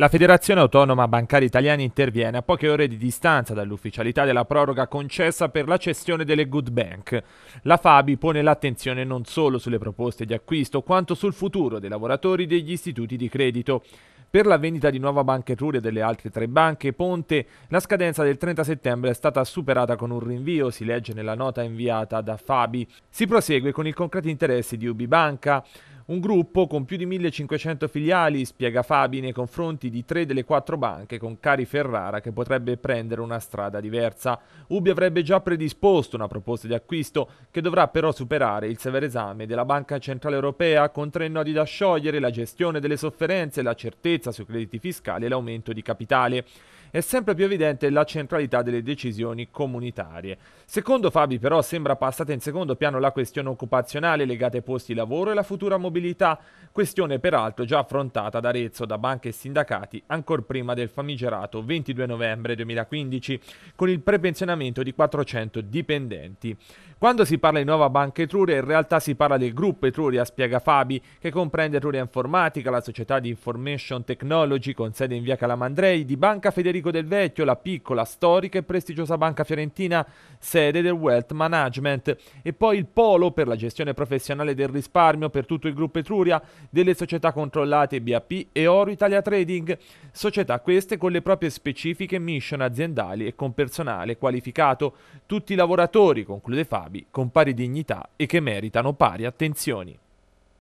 La Federazione Autonoma Bancaria Italiana interviene a poche ore di distanza dall'ufficialità della proroga concessa per la cessione delle good bank. La Fabi pone l'attenzione non solo sulle proposte di acquisto, quanto sul futuro dei lavoratori degli istituti di credito. Per la vendita di Nuova Banca Etruria e delle altre tre banche Ponte, la scadenza del 30 settembre è stata superata con un rinvio, si legge nella nota inviata da Fabi. Si prosegue con i concreti interessi di Ubibanca. Un gruppo con più di 1500 filiali, spiega Fabi, nei confronti di tre delle quattro banche con Cari Ferrara che potrebbe prendere una strada diversa. Ubi avrebbe già predisposto una proposta di acquisto che dovrà però superare il severo esame della Banca Centrale Europea con tre nodi da sciogliere, la gestione delle sofferenze, la certezza sui crediti fiscali e l'aumento di capitale è sempre più evidente la centralità delle decisioni comunitarie. Secondo Fabi però sembra passata in secondo piano la questione occupazionale legata ai posti di lavoro e la futura mobilità disabilità, questione peraltro già affrontata ad Arezzo da banche e sindacati ancor prima del famigerato 22 novembre 2015 con il prepensionamento di 400 dipendenti. Quando si parla di nuova banca Etruria in realtà si parla del gruppo Etruria, spiega Fabi, che comprende Etruria Informatica, la società di Information Technology con sede in via Calamandrei, di Banca Federico del Vecchio, la piccola, storica e prestigiosa banca fiorentina, sede del Wealth Management, e poi il polo per la gestione professionale del risparmio per tutto il gruppo Group Etruria, delle società controllate BAP e Oro Italia Trading, società queste con le proprie specifiche mission aziendali e con personale qualificato, tutti lavoratori, conclude Fabi, con pari dignità e che meritano pari attenzioni.